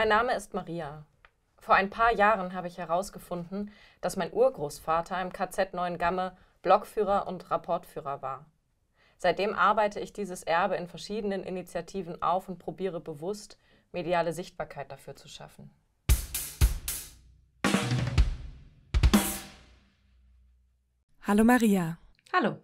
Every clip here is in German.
Mein Name ist Maria. Vor ein paar Jahren habe ich herausgefunden, dass mein Urgroßvater im KZ Neuen Gamme Blockführer und Rapportführer war. Seitdem arbeite ich dieses Erbe in verschiedenen Initiativen auf und probiere bewusst, mediale Sichtbarkeit dafür zu schaffen. Hallo Maria. Hallo.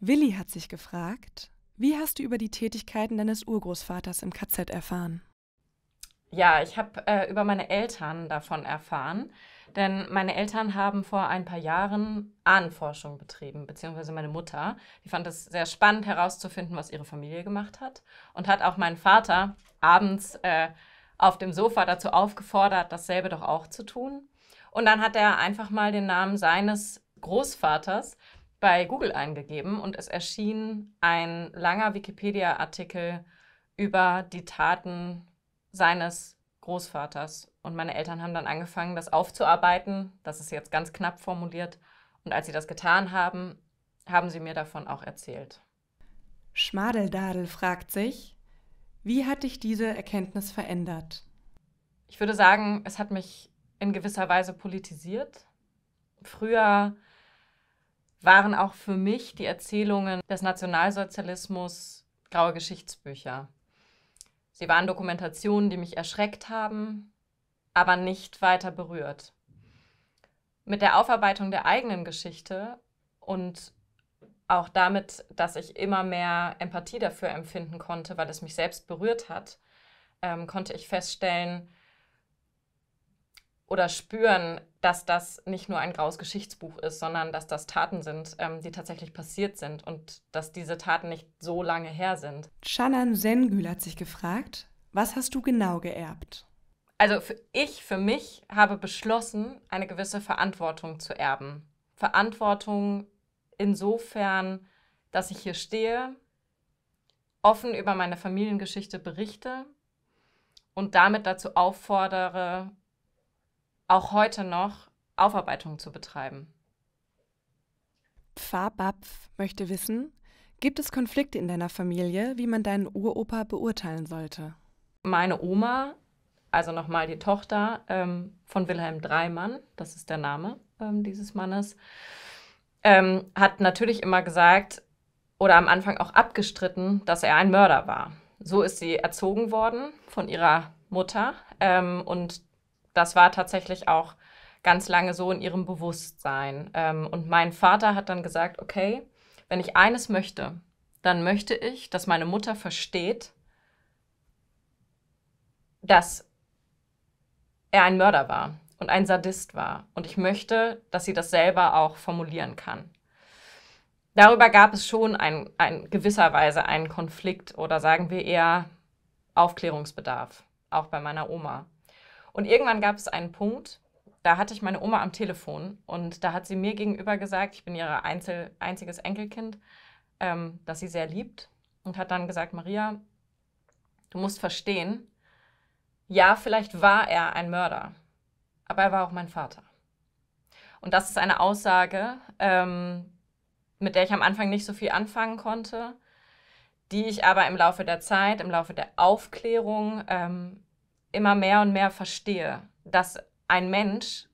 Willi hat sich gefragt, wie hast du über die Tätigkeiten deines Urgroßvaters im KZ erfahren? Ja, ich habe äh, über meine Eltern davon erfahren, denn meine Eltern haben vor ein paar Jahren Ahnenforschung betrieben, beziehungsweise meine Mutter. Die fand es sehr spannend herauszufinden, was ihre Familie gemacht hat und hat auch meinen Vater abends äh, auf dem Sofa dazu aufgefordert, dasselbe doch auch zu tun. Und dann hat er einfach mal den Namen seines Großvaters bei Google eingegeben und es erschien ein langer Wikipedia-Artikel über die Taten seines Großvaters. Und meine Eltern haben dann angefangen, das aufzuarbeiten. Das ist jetzt ganz knapp formuliert. Und als sie das getan haben, haben sie mir davon auch erzählt. Schmadeldadel fragt sich, wie hat dich diese Erkenntnis verändert? Ich würde sagen, es hat mich in gewisser Weise politisiert. Früher waren auch für mich die Erzählungen des Nationalsozialismus graue Geschichtsbücher. Sie waren Dokumentationen, die mich erschreckt haben, aber nicht weiter berührt. Mit der Aufarbeitung der eigenen Geschichte und auch damit, dass ich immer mehr Empathie dafür empfinden konnte, weil es mich selbst berührt hat, ähm, konnte ich feststellen, oder spüren, dass das nicht nur ein graues Geschichtsbuch ist, sondern dass das Taten sind, ähm, die tatsächlich passiert sind und dass diese Taten nicht so lange her sind. Shannon Sengül hat sich gefragt, was hast du genau geerbt? Also für ich, für mich habe beschlossen, eine gewisse Verantwortung zu erben. Verantwortung insofern, dass ich hier stehe, offen über meine Familiengeschichte berichte und damit dazu auffordere, auch heute noch Aufarbeitung zu betreiben. Pfabapf möchte wissen, gibt es Konflikte in deiner Familie, wie man deinen Uropa beurteilen sollte? Meine Oma, also nochmal die Tochter ähm, von Wilhelm Dreimann, das ist der Name ähm, dieses Mannes, ähm, hat natürlich immer gesagt oder am Anfang auch abgestritten, dass er ein Mörder war. So ist sie erzogen worden von ihrer Mutter ähm, und das war tatsächlich auch ganz lange so in ihrem Bewusstsein. Ähm, und mein Vater hat dann gesagt, okay, wenn ich eines möchte, dann möchte ich, dass meine Mutter versteht, dass er ein Mörder war und ein Sadist war. Und ich möchte, dass sie das selber auch formulieren kann. Darüber gab es schon ein, ein gewisserweise einen Konflikt oder sagen wir eher Aufklärungsbedarf, auch bei meiner Oma. Und irgendwann gab es einen Punkt, da hatte ich meine Oma am Telefon und da hat sie mir gegenüber gesagt, ich bin ihr einziges Enkelkind, ähm, dass sie sehr liebt und hat dann gesagt, Maria, du musst verstehen, ja, vielleicht war er ein Mörder, aber er war auch mein Vater. Und das ist eine Aussage, ähm, mit der ich am Anfang nicht so viel anfangen konnte, die ich aber im Laufe der Zeit, im Laufe der Aufklärung ähm, immer mehr und mehr verstehe, dass ein Mensch,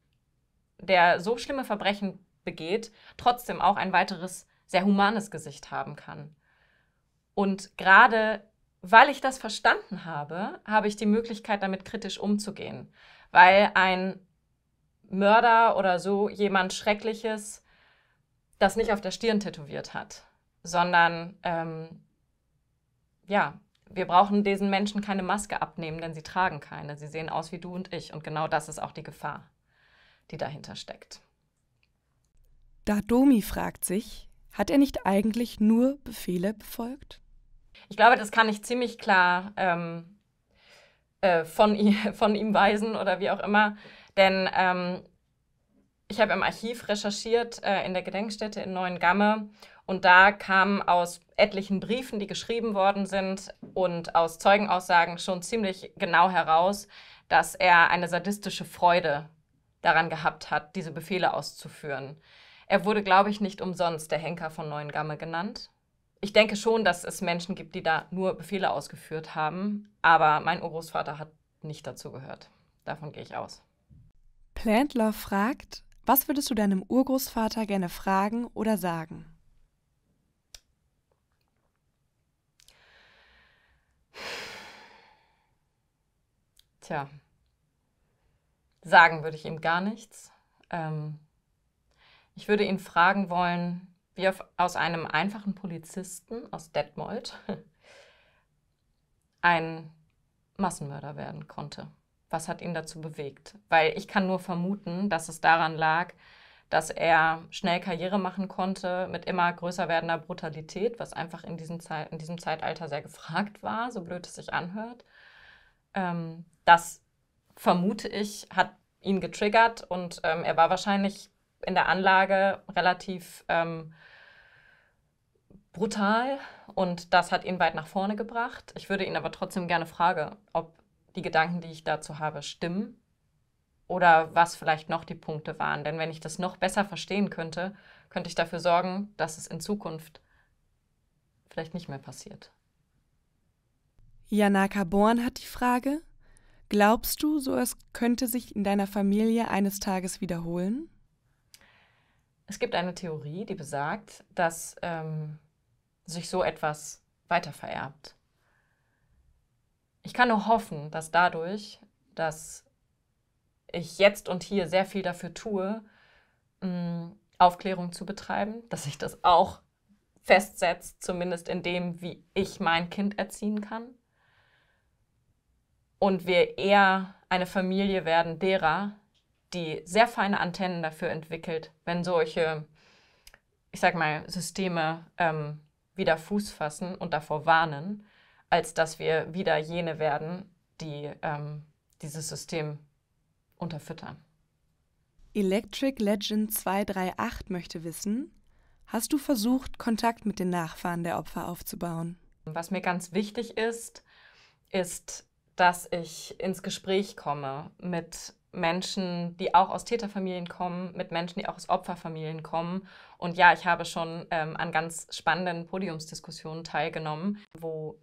der so schlimme Verbrechen begeht, trotzdem auch ein weiteres sehr humanes Gesicht haben kann. Und gerade weil ich das verstanden habe, habe ich die Möglichkeit, damit kritisch umzugehen, weil ein Mörder oder so jemand Schreckliches das nicht auf der Stirn tätowiert hat, sondern ähm, ja, wir brauchen diesen Menschen keine Maske abnehmen, denn sie tragen keine. Sie sehen aus wie du und ich. Und genau das ist auch die Gefahr, die dahinter steckt. Da Domi fragt sich, hat er nicht eigentlich nur Befehle befolgt? Ich glaube, das kann ich ziemlich klar ähm, äh, von, von, ihm weisen oder wie auch immer. Denn ähm, ich habe im Archiv recherchiert äh, in der Gedenkstätte in Neuengamme und da kam aus etlichen Briefen, die geschrieben worden sind und aus Zeugenaussagen schon ziemlich genau heraus, dass er eine sadistische Freude daran gehabt hat, diese Befehle auszuführen. Er wurde, glaube ich, nicht umsonst der Henker von Neuengamme genannt. Ich denke schon, dass es Menschen gibt, die da nur Befehle ausgeführt haben, aber mein Urgroßvater hat nicht dazu gehört. Davon gehe ich aus. Plantler fragt, was würdest du deinem Urgroßvater gerne fragen oder sagen? Tja, sagen würde ich ihm gar nichts. Ähm, ich würde ihn fragen wollen, wie auf, aus einem einfachen Polizisten aus Detmold ein Massenmörder werden konnte was hat ihn dazu bewegt? Weil ich kann nur vermuten, dass es daran lag, dass er schnell Karriere machen konnte mit immer größer werdender Brutalität, was einfach in, diesem, Ze in diesem Zeitalter sehr gefragt war, so blöd es sich anhört. Ähm, das vermute ich, hat ihn getriggert und ähm, er war wahrscheinlich in der Anlage relativ ähm, brutal und das hat ihn weit nach vorne gebracht. Ich würde ihn aber trotzdem gerne fragen, ob die Gedanken, die ich dazu habe, stimmen oder was vielleicht noch die Punkte waren. Denn wenn ich das noch besser verstehen könnte, könnte ich dafür sorgen, dass es in Zukunft vielleicht nicht mehr passiert. Janaka Born hat die Frage, glaubst du, so es könnte sich in deiner Familie eines Tages wiederholen? Es gibt eine Theorie, die besagt, dass ähm, sich so etwas weitervererbt ich kann nur hoffen, dass dadurch, dass ich jetzt und hier sehr viel dafür tue, mm, Aufklärung zu betreiben, dass sich das auch festsetzt, zumindest in dem, wie ich mein Kind erziehen kann. Und wir eher eine Familie werden derer, die sehr feine Antennen dafür entwickelt, wenn solche, ich sag mal, Systeme ähm, wieder Fuß fassen und davor warnen, als dass wir wieder jene werden, die ähm, dieses System unterfüttern. Electric Legend 238 möchte wissen, hast du versucht, Kontakt mit den Nachfahren der Opfer aufzubauen? Was mir ganz wichtig ist, ist, dass ich ins Gespräch komme mit Menschen, die auch aus Täterfamilien kommen, mit Menschen, die auch aus Opferfamilien kommen. Und ja, ich habe schon ähm, an ganz spannenden Podiumsdiskussionen teilgenommen, wo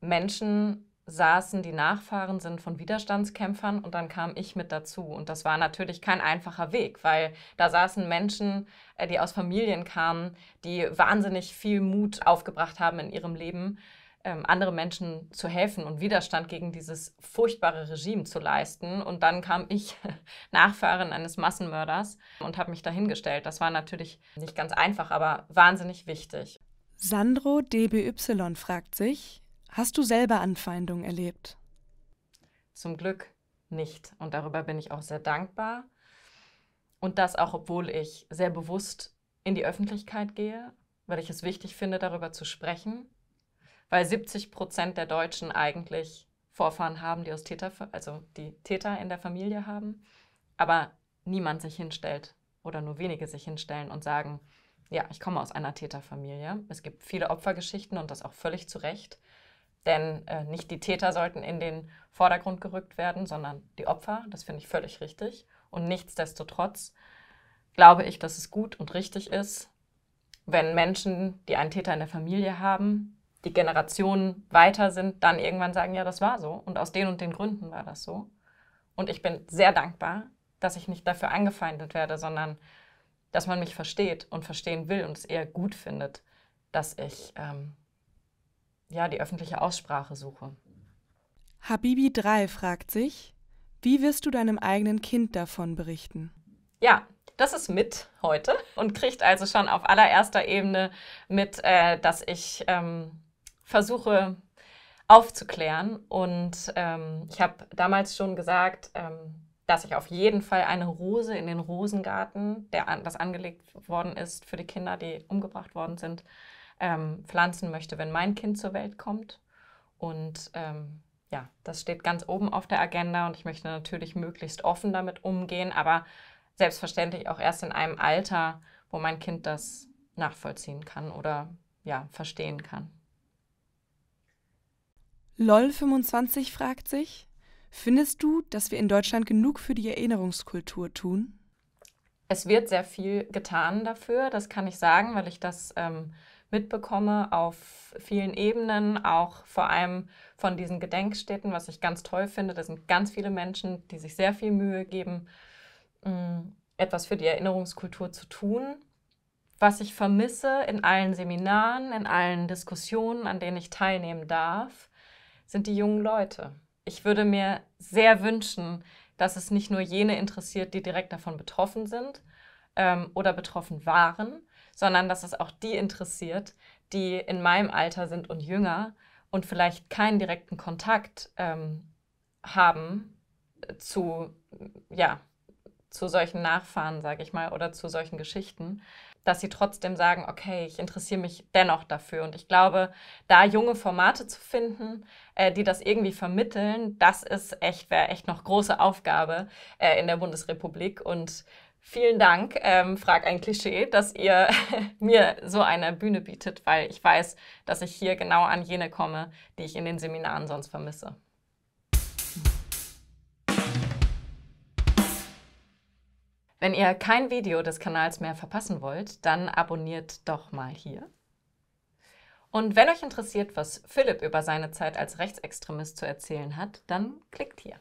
Menschen saßen die Nachfahren sind von Widerstandskämpfern und dann kam ich mit dazu. Und das war natürlich kein einfacher Weg, weil da saßen Menschen, äh, die aus Familien kamen, die wahnsinnig viel Mut aufgebracht haben in ihrem Leben, ähm, andere Menschen zu helfen und Widerstand gegen dieses furchtbare Regime zu leisten. Und dann kam ich, Nachfahrin eines Massenmörders, und habe mich dahingestellt. Das war natürlich nicht ganz einfach, aber wahnsinnig wichtig. Sandro DBY fragt sich, Hast du selber Anfeindungen erlebt? Zum Glück nicht. Und darüber bin ich auch sehr dankbar. Und das auch, obwohl ich sehr bewusst in die Öffentlichkeit gehe, weil ich es wichtig finde, darüber zu sprechen. Weil 70 Prozent der Deutschen eigentlich Vorfahren haben, die aus Täter, also die Täter in der Familie haben. Aber niemand sich hinstellt oder nur wenige sich hinstellen und sagen, ja, ich komme aus einer Täterfamilie. Es gibt viele Opfergeschichten und das auch völlig zu Recht. Denn äh, nicht die Täter sollten in den Vordergrund gerückt werden, sondern die Opfer. Das finde ich völlig richtig. Und nichtsdestotrotz glaube ich, dass es gut und richtig ist, wenn Menschen, die einen Täter in der Familie haben, die Generationen weiter sind, dann irgendwann sagen, ja, das war so. Und aus den und den Gründen war das so. Und ich bin sehr dankbar, dass ich nicht dafür angefeindet werde, sondern dass man mich versteht und verstehen will und es eher gut findet, dass ich ähm, ja, die öffentliche Aussprache suche. Habibi 3 fragt sich, wie wirst du deinem eigenen Kind davon berichten? Ja, das ist mit heute und kriegt also schon auf allererster Ebene mit, äh, dass ich ähm, versuche aufzuklären. Und ähm, ich habe damals schon gesagt, ähm, dass ich auf jeden Fall eine Rose in den Rosengarten, der an, das angelegt worden ist für die Kinder, die umgebracht worden sind, ähm, pflanzen möchte, wenn mein Kind zur Welt kommt. Und ähm, ja, das steht ganz oben auf der Agenda und ich möchte natürlich möglichst offen damit umgehen, aber selbstverständlich auch erst in einem Alter, wo mein Kind das nachvollziehen kann oder ja, verstehen kann. LOL25 fragt sich, findest du, dass wir in Deutschland genug für die Erinnerungskultur tun? Es wird sehr viel getan dafür, das kann ich sagen, weil ich das ähm, mitbekomme auf vielen Ebenen, auch vor allem von diesen Gedenkstätten, was ich ganz toll finde. Da sind ganz viele Menschen, die sich sehr viel Mühe geben, mm, etwas für die Erinnerungskultur zu tun. Was ich vermisse in allen Seminaren, in allen Diskussionen, an denen ich teilnehmen darf, sind die jungen Leute. Ich würde mir sehr wünschen, dass es nicht nur jene interessiert, die direkt davon betroffen sind ähm, oder betroffen waren, sondern dass es auch die interessiert, die in meinem Alter sind und jünger und vielleicht keinen direkten Kontakt ähm, haben zu, ja, zu solchen Nachfahren, sage ich mal, oder zu solchen Geschichten, dass sie trotzdem sagen, okay, ich interessiere mich dennoch dafür. Und ich glaube, da junge Formate zu finden, äh, die das irgendwie vermitteln, das ist echt, wäre echt noch große Aufgabe äh, in der Bundesrepublik. Und Vielen Dank, ähm, Frag ein Klischee, dass ihr mir so eine Bühne bietet, weil ich weiß, dass ich hier genau an jene komme, die ich in den Seminaren sonst vermisse. Wenn ihr kein Video des Kanals mehr verpassen wollt, dann abonniert doch mal hier. Und wenn euch interessiert, was Philipp über seine Zeit als Rechtsextremist zu erzählen hat, dann klickt hier.